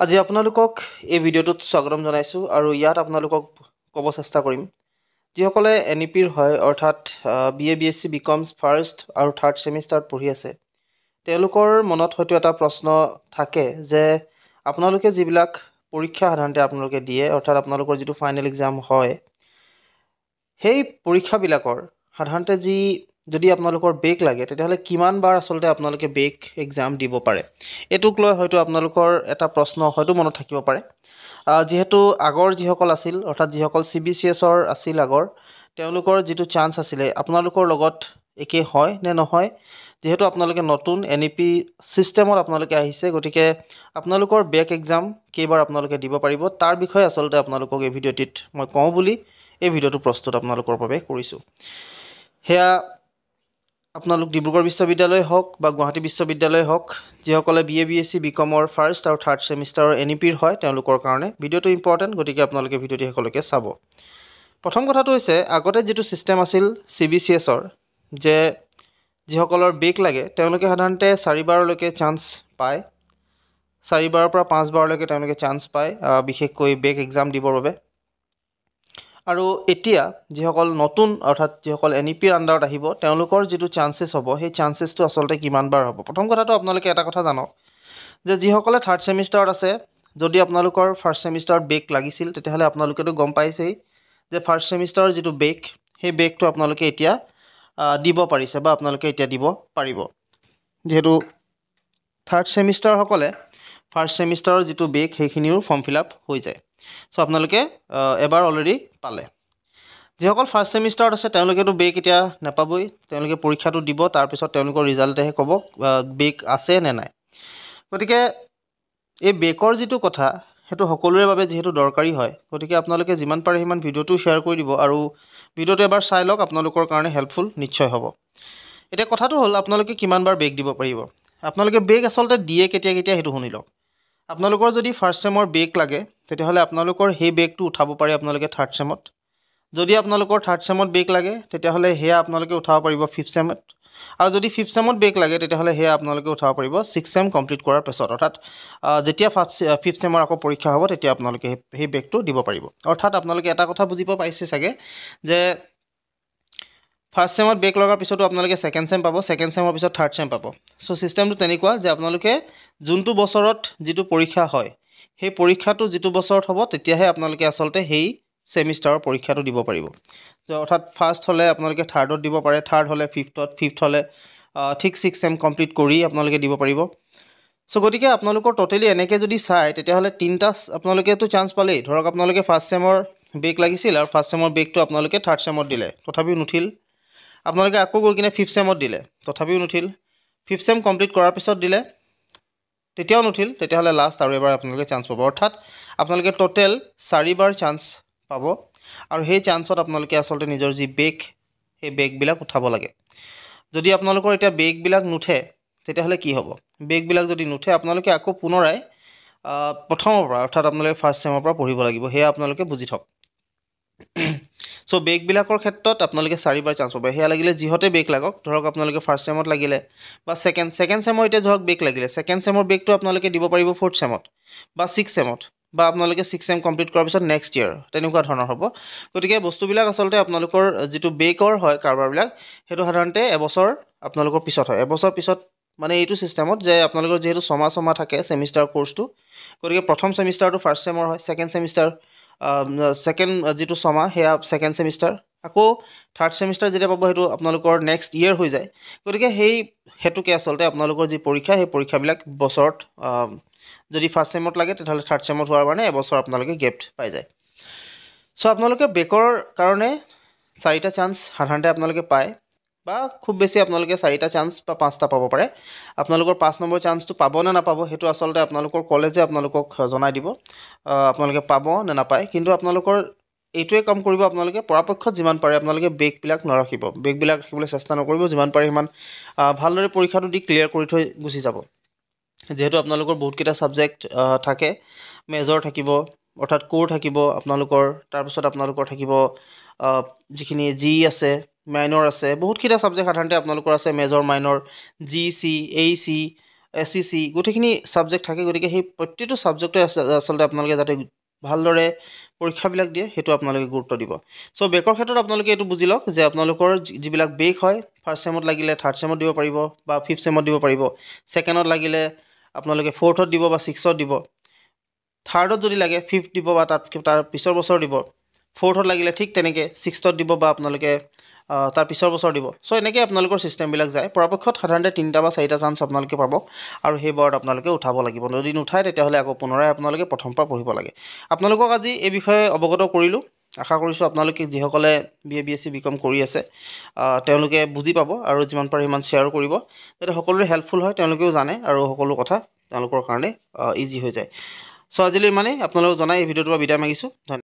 আজি আপোনালোকক এই ভিডিঅ'টোত স্বাগতম জনাইছোঁ আৰু ইয়াত আপোনালোকক ক'ব চেষ্টা কৰিম যিসকলে এন ই পিৰ হয় অৰ্থাৎ B A B S C B বিকমছ ফাৰ্ষ্ট আৰু থাৰ্ড ছেমিষ্টাৰত পঢ়ি আছে তেওঁলোকৰ মনত হয়তো এটা প্ৰশ্ন থাকে যে আপোনালোকে যিবিলাক পৰীক্ষা সাধাৰণতে আপোনালোকে দিয়ে অৰ্থাৎ আপোনালোকৰ যিটো ফাইনেল এক্সাম হয় সেই পৰীক্ষাবিলাকৰ সাধাৰণতে যি যদি আপোনালোকৰ ব্ৰেক লাগে তেতিয়াহ'লে কিমানবাৰ আচলতে আপোনালোকে ব্ৰেক এক্সাম দিব পাৰে এইটোক লৈ হয়তো আপোনালোকৰ এটা প্ৰশ্ন হয়তো মনত থাকিব পাৰে যিহেতু আগৰ যিসকল আছিল অৰ্থাৎ যিসকল চি বি চি এছৰ আছিল আগৰ তেওঁলোকৰ যিটো চান্স আছিলে আপোনালোকৰ লগত একেই হয় নে নহয় যিহেতু আপোনালোকে নতুন এন ই পি ছিষ্টেমত আপোনালোকে আহিছে গতিকে আপোনালোকৰ বেক এক্সাম কেইবাৰ আপোনালোকে দিব পাৰিব তাৰ বিষয়ে আচলতে আপোনালোকক এই ভিডিঅ'টিত মই কওঁ বুলি এই ভিডিঅ'টো প্ৰস্তুত আপোনালোকৰ বাবে কৰিছোঁ সেয়া আপোনালোক ডিব্ৰুগড় বিশ্ববিদ্যালয় হওক বা গুৱাহাটী বিশ্ববিদ্যালয় হওক যিসকলে B A B S C B কমৰ ফাৰ্ষ্ট আৰু থাৰ্ড ছেমিষ্টাৰৰ এন ই পিৰ হয় তেওঁলোকৰ কাৰণে ভিডিঅ'টো ইম্পৰ্টেণ্ট গতিকে আপোনালোকে ভিডিঅ'টি সকলোকে চাব প্ৰথম কথাটো হৈছে আগতে যিটো ছিষ্টেম আছিল চি বি চি এছৰ যে যিসকলৰ বেগ লাগে তেওঁলোকে সাধাৰণতে চাৰিবাৰলৈকে চান্স পায় চাৰিবাৰৰ পৰা পাঁচবাৰলৈকে তেওঁলোকে চান্স পায় বিশেষকৈ বেগ এক্সাম দিবৰ বাবে আৰু এতিয়া যিসকল নতুন অৰ্থাৎ যিসকল এন ই পিৰ আণ্ডাৰত আহিব তেওঁলোকৰ যিটো চান্সেছ হ'ব সেই চান্সেছটো আচলতে কিমানবাৰ হ'ব প্ৰথম কথাটো আপোনালোকে এটা কথা জানক যে যিসকলে থাৰ্ড ছেমিষ্টাৰত আছে যদি আপোনালোকৰ ফাৰ্ষ্ট ছেমিষ্টাৰত বেক লাগিছিল তেতিয়াহ'লে আপোনালোকেতো গম পাইছেই যে ফাৰ্ষ্ট ছেমিষ্টাৰৰ যিটো বেক সেই বেগটো আপোনালোকে এতিয়া দিব পাৰিছে বা আপোনালোকে এতিয়া দিব পাৰিব যিহেতু থাৰ্ড ছেমিষ্টাৰসকলে ফাৰ্ষ্ট ছেমিষ্টাৰৰ যিটো বেগ সেইখিনিও ফৰ্ম ফিল আপ হৈ যায় চ' আপোনালোকে এবাৰ অলৰেডি পালে যিসকল ফাৰ্ষ্ট ছেমিষ্টাৰত আছে তেওঁলোকেতো বেগ এতিয়া নাপাবই তেওঁলোকে পৰীক্ষাটো দিব তাৰপিছত তেওঁলোকৰ ৰিজাল্টেহে ক'ব বেগ আছে নে নাই গতিকে এই বেগৰ যিটো কথা সেইটো সকলোৰে বাবে যিহেতু দৰকাৰী হয় গতিকে আপোনালোকে যিমান পাৰে সিমান ভিডিঅ'টো শ্বেয়াৰ কৰি দিব আৰু ভিডিঅ'টো এবাৰ চাই লওক আপোনালোকৰ কাৰণে হেল্পফুল নিশ্চয় হ'ব এতিয়া কথাটো হ'ল আপোনালোকে কিমানবাৰ বেগ দিব পাৰিব আপোনালোকে বেগ আচলতে দিয়ে কেতিয়া কেতিয়া সেইটো শুনি লওক আপোনালোকৰ যদি ফাৰ্ষ্ট চেমৰ বেগ লাগে তেতিয়াহ'লে আপোনালোকৰ সেই বেগটো উঠাব পাৰে আপোনালোকে থাৰ্ড চেমত যদি আপোনালোকৰ থাৰ্ড চেমত বেগ লাগে তেতিয়াহ'লে সেয়া আপোনালোকে উঠাব পাৰিব ফিফ্থ চেমত আৰু যদি ফিফ্থ চেমত বেগ লাগে তেতিয়াহ'লে সেয়া আপোনালোকে উঠাব পাৰিব ছিক্স চেম কমপ্লিট কৰাৰ পিছত অৰ্থাৎ যেতিয়া ফাৰ্ষ্ট ফিফ্থ চেমৰ আকৌ পৰীক্ষা হ'ব তেতিয়া আপোনালোকে সেই বেগটো দিব পাৰিব অৰ্থাৎ আপোনালোকে এটা কথা বুজিব পাৰিছে চাগে যে ফাৰ্ষ্ট চেমত ব্ৰেক লগাৰ পিছতো আপোনালোকে ছেকেণ্ড চেম পাব ছেকেণ্ড চেমৰ পিছত থাৰ্ড চেম পাব চ' ছিষ্টেমটো তেনেকুৱা যে আপোনালোকে যোনটো বছৰত যিটো পৰীক্ষা হয় সেই পৰীক্ষাটো যিটো বছৰত হ'ব তেতিয়াহে আপোনালোকে আচলতে সেই ছেমিষ্টাৰৰ পৰীক্ষাটো দিব পাৰিব অৰ্থাৎ ফাৰ্ষ্ট হ'লে আপোনালোকে থাৰ্ডত দিব পাৰে থাৰ্ড হ'লে ফিফ্থত ফিফ্থ হ'লে ঠিক ছিক্স চেম কমপ্লিট কৰি আপোনালোকে দিব পাৰিব চ' গতিকে আপোনালোকৰ ট'টেলি এনেকৈ যদি চায় তেতিয়াহ'লে তিনিটা আপোনালোকেতো চান্স পালেই ধৰক আপোনালোকে ফাৰ্ষ্ট চেমৰ ব্ৰেক লাগিছিল আৰু ফাৰ্ষ্ট চেমৰ ব্ৰেকটো আপোনালোকে থাৰ্ড চেমত দিলে তথাপিও নুঠিল আপোনালোকে আকৌ গৈ কিনে ফিফ্থ ছেমত দিলে তথাপিও নুঠিল ফিফ্থ চেম কমপ্লিট কৰাৰ পিছত দিলে তেতিয়াও নুঠিল তেতিয়াহ'লে লাষ্ট আৰু এবাৰ আপোনালোকে চান্স পাব অৰ্থাৎ আপোনালোকে ট'টেল চাৰিবাৰ চান্স পাব আৰু সেই চান্সত আপোনালোকে আচলতে নিজৰ যি বেগ সেই বেগবিলাক উঠাব লাগে যদি আপোনালোকৰ এতিয়া বেগবিলাক নুঠে তেতিয়াহ'লে কি হ'ব বেগবিলাক যদি নুঠে আপোনালোকে আকৌ পুনৰাই প্ৰথমৰ পৰা অৰ্থাৎ আপোনালোকে ফাৰ্ষ্ট ছেমৰ পৰা পঢ়িব লাগিব সেয়া আপোনালোকে বুজি থওক চ' বেগবিলাকৰ ক্ষেত্ৰত আপোনালোকে চাৰিবাৰ চান্স পাব সেয়া লাগিলে যিহতে বেগ লাগক ধৰক আপোনালোকে ফাৰ্ষ্ট চেমত লাগিলে বা ছেকেণ্ড ছেকেণ্ড চেমৰ এতিয়া ধৰক বেগ লাগিলে ছেকেণ্ড চেমৰ বেগটো আপোনালোকে দিব পাৰিব ফৰ্থ চেমত বা ছিক্স চেমত বা আপোনালোকে ছিক্স চেম কমপ্লিট কৰাৰ পিছত নেক্সট ইয়েৰ তেনেকুৱা ধৰণৰ হ'ব গতিকে বস্তুবিলাক আচলতে আপোনালোকৰ যিটো বেকৰ হয় কাৰোবাৰবিলাক সেইটো সাধাৰণতে এবছৰ আপোনালোকৰ পিছত হয় এবছৰ পিছত মানে এইটো ছিষ্টেমত যে আপোনালোকৰ যিহেতু ছমাহ ছমাহ থাকে ছেমিষ্টাৰ কৰ্চটো গতিকে প্ৰথম ছেমিষ্টাৰটো ফাৰ্ষ্ট চেমৰ হয় ছেকেণ্ড ছেমিষ্টাৰ ছেকেণ্ড যিটো ছমাহ সেয়া ছেকেণ্ড ছেমিষ্টাৰ আকৌ থাৰ্ড ছেমিষ্টাৰ যেতিয়া পাব সেইটো আপোনালোকৰ নেক্সট ইয়েৰ হৈ যায় গতিকে সেই সেইটোকে আচলতে আপোনালোকৰ যি পৰীক্ষা সেই পৰীক্ষাবিলাক বছৰত যদি ফাৰ্ষ্ট ছেমত লাগে তেতিয়াহ'লে থাৰ্ড ছেমত হোৱাৰ কাৰণে এবছৰ আপোনালোকে গেপ্ট পাই যায় চ' আপোনালোকে বেকৰ কাৰণে চাৰিটা চান্স সাধাৰণতে আপোনালোকে পায় বা খুব বেছি আপোনালোকে চাৰিটা চান্স বা পাঁচটা পাব পাৰে আপোনালোকৰ পাঁচ নম্বৰ চান্সটো পাব নে নাপাব সেইটো আচলতে আপোনালোকৰ কলেজে আপোনালোকক জনাই দিব আপোনালোকে পাব নে নাপায় কিন্তু আপোনালোকৰ এইটোৱে কাম কৰিব আপোনালোকে পৰাপক্ষত যিমান পাৰে আপোনালোকে বেগবিলাক নাৰাখিব বেগবিলাক ৰাখিবলৈ চেষ্টা নকৰিব যিমান পাৰে সিমান ভালদৰে পৰীক্ষাটো দি ক্লিয়াৰ কৰি থৈ গুচি যাব যিহেতু আপোনালোকৰ বহুতকেইটা ছাবজেক্ট থাকে মেজৰ থাকিব অৰ্থাৎ ক'ৰ থাকিব আপোনালোকৰ তাৰপিছত আপোনালোকৰ থাকিব যিখিনি জি আছে মাইনৰ আছে বহুতকেইটা ছাবজেক্ট সাধাৰণতে আপোনালোকৰ আছে major minor G C A C S C C গোটেইখিনি ছাবজেক্ট থাকে গতিকে সেই প্ৰত্যেকটো ছাবজেক্টৰে আচলতে আপোনালোকে যাতে ভালদৰে পৰীক্ষাবিলাক দিয়ে সেইটো আপোনালোকে গুৰুত্ব দিব চ' বেকৰ ক্ষেত্ৰত আপোনালোকে এইটো বুজি লওক যে আপোনালোকৰ যিবিলাক বেক হয় ফাৰ্ষ্ট ছেমত লাগিলে থাৰ্ড ছেমত দিব পাৰিব বা ফিফ্থ ছেমত দিব পাৰিব ছেকেণ্ডত লাগিলে আপোনালোকে ফ'ৰ্থত দিব বা ছিক্সত দিব থাৰ্ডত যদি লাগে ফিফ্থ দিব বা তাত তাৰ পিছৰ বছৰ দিব ফ'ৰ্থত লাগিলে ঠিক তেনেকৈ ছিক্সথত দিব বা আপোনালোকে তাৰ পিছৰ বছৰ দিব চ' এনেকৈ আপোনালোকৰ ছিষ্টেমবিলাক যায় পৰাপক্ষত সাধাৰণতে তিনিটা বা চাৰিটা চান্স আপোনালোকে পাব আৰু সেই বাৰত আপোনালোকে উঠাব লাগিব যদি নুঠায় তেতিয়াহ'লে আকৌ পুনৰাই আপোনালোকে প্ৰথমৰ পৰা পঢ়িব লাগে আপোনালোকক আজি এই বিষয়ে অৱগত কৰিলোঁ আশা কৰিছোঁ আপোনালোকে যিসকলে B A B S C B com কৰি আছে তেওঁলোকে বুজি পাব আৰু যিমান পাৰে সিমান শ্বেয়াৰ কৰিব যাতে সকলোৰে হেল্পফুল হয় তেওঁলোকেও জানে আৰু সকলো কথা তেওঁলোকৰ কাৰণে ইজি হৈ যায় চ' আজিলৈ ইমানেই আপোনালোকক জনাই এই ভিডিঅ'টোৰ পৰা বিদায় মাগিছোঁ ধন্যবাদ